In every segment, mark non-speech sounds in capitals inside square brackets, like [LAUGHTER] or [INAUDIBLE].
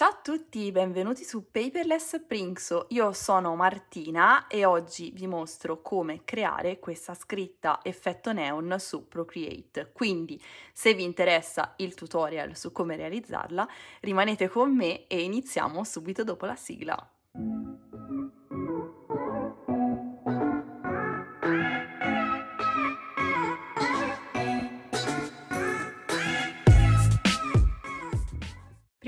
Ciao a tutti, benvenuti su Paperless Prinxo. Io sono Martina e oggi vi mostro come creare questa scritta effetto neon su Procreate. Quindi, se vi interessa il tutorial su come realizzarla, rimanete con me e iniziamo subito dopo la sigla.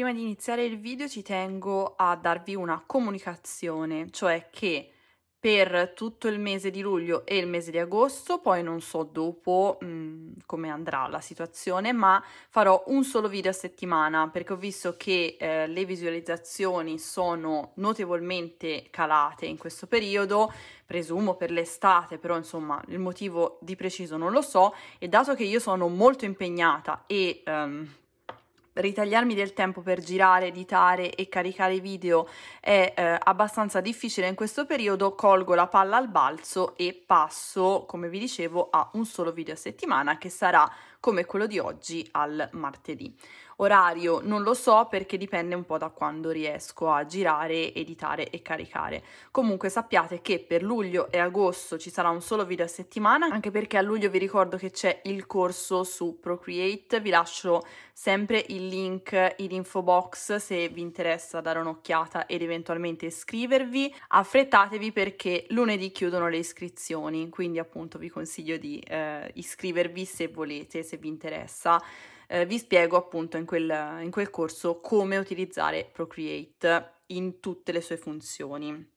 Prima di iniziare il video ci tengo a darvi una comunicazione, cioè che per tutto il mese di luglio e il mese di agosto, poi non so dopo mh, mm, come andrà la situazione, ma farò un solo video a settimana perché ho visto che eh, le visualizzazioni sono notevolmente calate in questo periodo, presumo per l'estate, però insomma il motivo di preciso non lo so e dato che io sono molto impegnata e... Um, ritagliarmi del tempo per girare, editare e caricare video è eh, abbastanza difficile in questo periodo, colgo la palla al balzo e passo, come vi dicevo, a un solo video a settimana che sarà come quello di oggi al martedì. Orario non lo so perché dipende un po' da quando riesco a girare, editare e caricare. Comunque sappiate che per luglio e agosto ci sarà un solo video a settimana, anche perché a luglio vi ricordo che c'è il corso su Procreate, vi lascio sempre il link in info box se vi interessa dare un'occhiata ed eventualmente iscrivervi. Affrettatevi perché lunedì chiudono le iscrizioni, quindi appunto vi consiglio di eh, iscrivervi se volete, se vi interessa eh, vi spiego appunto in quel, in quel corso come utilizzare Procreate in tutte le sue funzioni.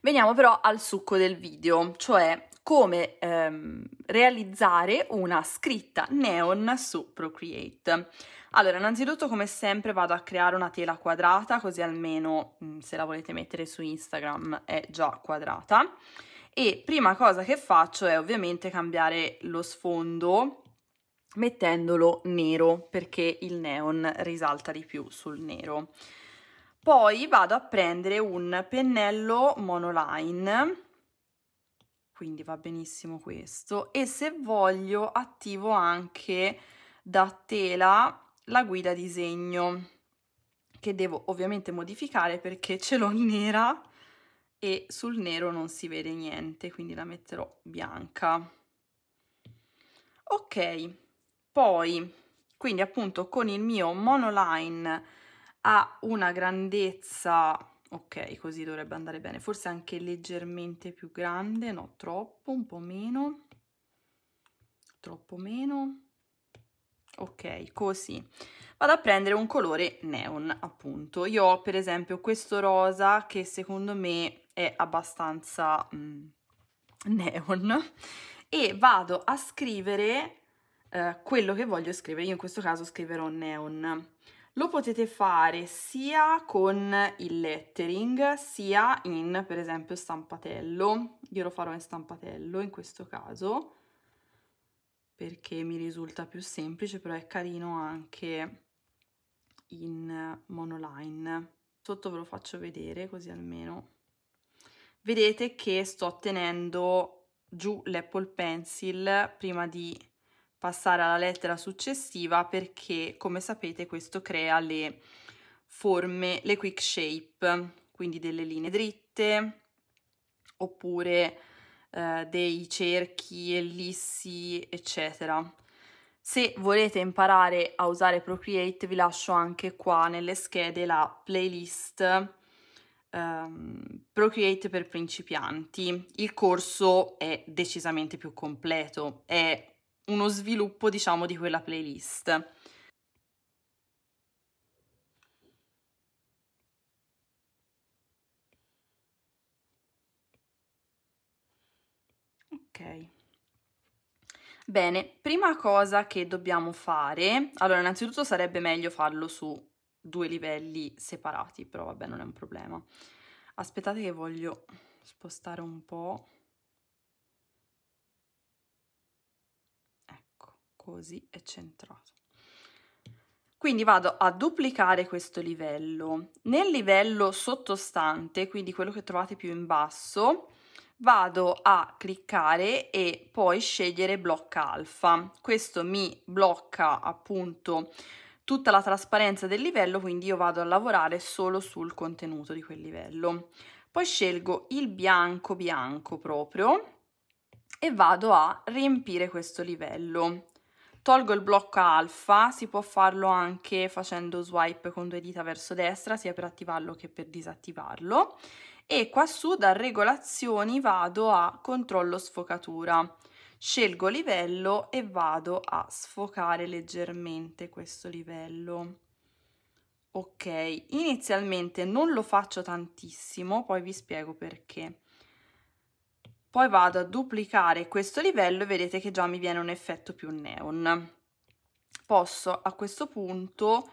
Veniamo però al succo del video, cioè come ehm, realizzare una scritta neon su Procreate. Allora, innanzitutto come sempre vado a creare una tela quadrata, così almeno mm, se la volete mettere su Instagram è già quadrata. E prima cosa che faccio è ovviamente cambiare lo sfondo mettendolo nero perché il neon risalta di più sul nero. Poi vado a prendere un pennello monoline, quindi va benissimo questo, e se voglio attivo anche da tela la guida disegno, che devo ovviamente modificare perché ce l'ho nera e sul nero non si vede niente, quindi la metterò bianca. Ok, poi, quindi appunto con il mio monoline a una grandezza, ok, così dovrebbe andare bene, forse anche leggermente più grande, no, troppo, un po' meno, troppo meno, ok, così. Vado a prendere un colore neon, appunto. Io ho per esempio questo rosa che secondo me è abbastanza mm, [LAUGHS] neon e vado a scrivere eh, quello che voglio scrivere. Io in questo caso scriverò neon. Lo potete fare sia con il lettering, sia in, per esempio, stampatello. Io lo farò in stampatello in questo caso, perché mi risulta più semplice, però è carino anche in monoline. Sotto ve lo faccio vedere, così almeno vedete che sto tenendo giù l'Apple Pencil prima di passare alla lettera successiva perché come sapete questo crea le forme, le quick shape, quindi delle linee dritte oppure eh, dei cerchi, ellissi, eccetera. Se volete imparare a usare Procreate vi lascio anche qua nelle schede la playlist ehm, Procreate per principianti. Il corso è decisamente più completo, è uno sviluppo, diciamo, di quella playlist. Ok. Bene, prima cosa che dobbiamo fare, allora innanzitutto sarebbe meglio farlo su due livelli separati, però vabbè non è un problema. Aspettate che voglio spostare un po'. così è centrato. Quindi vado a duplicare questo livello. Nel livello sottostante, quindi quello che trovate più in basso, vado a cliccare e poi scegliere blocca alfa. Questo mi blocca appunto tutta la trasparenza del livello, quindi io vado a lavorare solo sul contenuto di quel livello. Poi scelgo il bianco bianco proprio e vado a riempire questo livello. Tolgo il blocco alfa, si può farlo anche facendo swipe con due dita verso destra, sia per attivarlo che per disattivarlo. E qua su da regolazioni vado a controllo sfocatura. Scelgo livello e vado a sfocare leggermente questo livello. Ok, inizialmente non lo faccio tantissimo, poi vi spiego perché poi vado a duplicare questo livello e vedete che già mi viene un effetto più neon. Posso a questo punto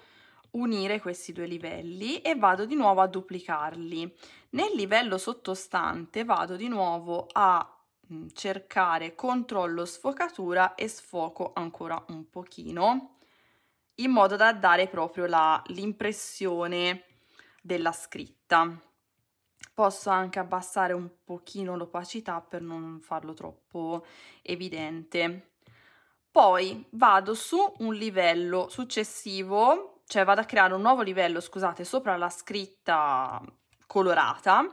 unire questi due livelli e vado di nuovo a duplicarli. Nel livello sottostante vado di nuovo a mm, cercare controllo sfocatura e sfoco ancora un pochino in modo da dare proprio l'impressione della scritta posso anche abbassare un pochino l'opacità per non farlo troppo evidente. Poi vado su un livello successivo, cioè vado a creare un nuovo livello, scusate, sopra la scritta colorata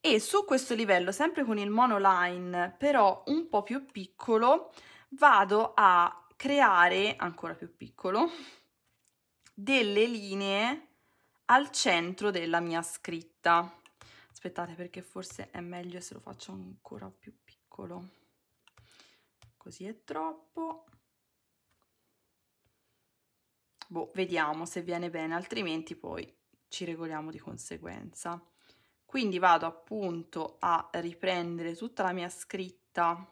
e su questo livello, sempre con il monoline, però un po' più piccolo, vado a creare, ancora più piccolo, delle linee al centro della mia scritta aspettate perché forse è meglio se lo faccio ancora più piccolo così è troppo boh vediamo se viene bene altrimenti poi ci regoliamo di conseguenza quindi vado appunto a riprendere tutta la mia scritta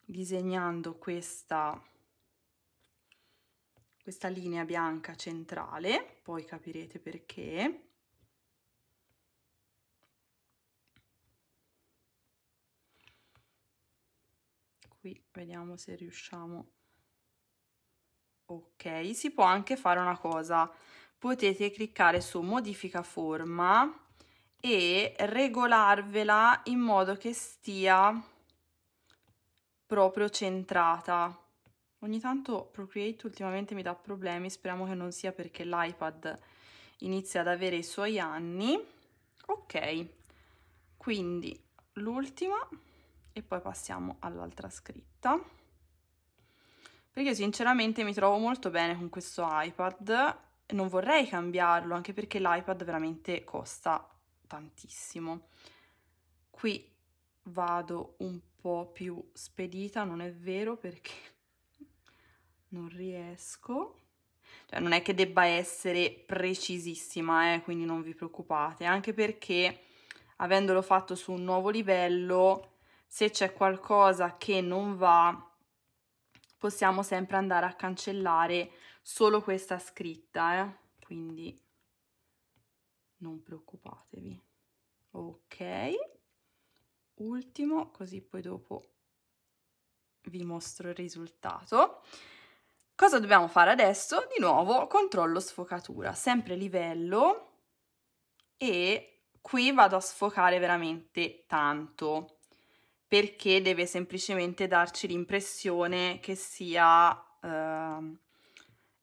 disegnando questa questa linea bianca centrale, poi capirete perché. qui vediamo se riusciamo ok si può anche fare una cosa potete cliccare su modifica forma e regolarvela in modo che stia proprio centrata ogni tanto Procreate ultimamente mi dà problemi speriamo che non sia perché l'iPad inizia ad avere i suoi anni ok quindi l'ultima e poi passiamo all'altra scritta perché sinceramente mi trovo molto bene con questo iPad non vorrei cambiarlo anche perché l'iPad veramente costa tantissimo qui vado un po' più spedita non è vero perché [LAUGHS] non riesco cioè, non è che debba essere precisissima eh, quindi non vi preoccupate anche perché avendolo fatto su un nuovo livello se c'è qualcosa che non va possiamo sempre andare a cancellare solo questa scritta eh? quindi non preoccupatevi ok ultimo così poi dopo vi mostro il risultato cosa dobbiamo fare adesso di nuovo controllo sfocatura sempre livello e qui vado a sfocare veramente tanto perché deve semplicemente darci l'impressione che sia eh,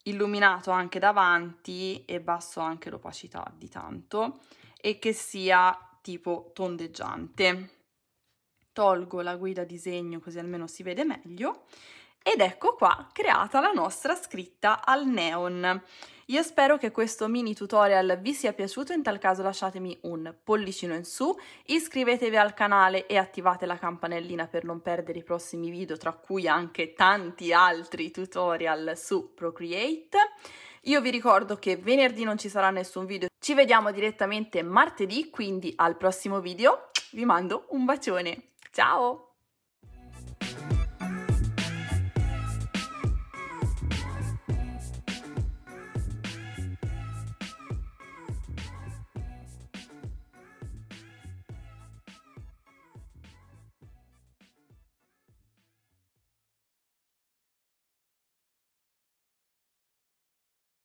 illuminato anche davanti e basso anche l'opacità di tanto e che sia tipo tondeggiante. Tolgo la guida disegno così almeno si vede meglio ed ecco qua creata la nostra scritta al neon. Io spero che questo mini tutorial vi sia piaciuto, in tal caso lasciatemi un pollicino in su, iscrivetevi al canale e attivate la campanellina per non perdere i prossimi video, tra cui anche tanti altri tutorial su Procreate. Io vi ricordo che venerdì non ci sarà nessun video, ci vediamo direttamente martedì, quindi al prossimo video vi mando un bacione. Ciao!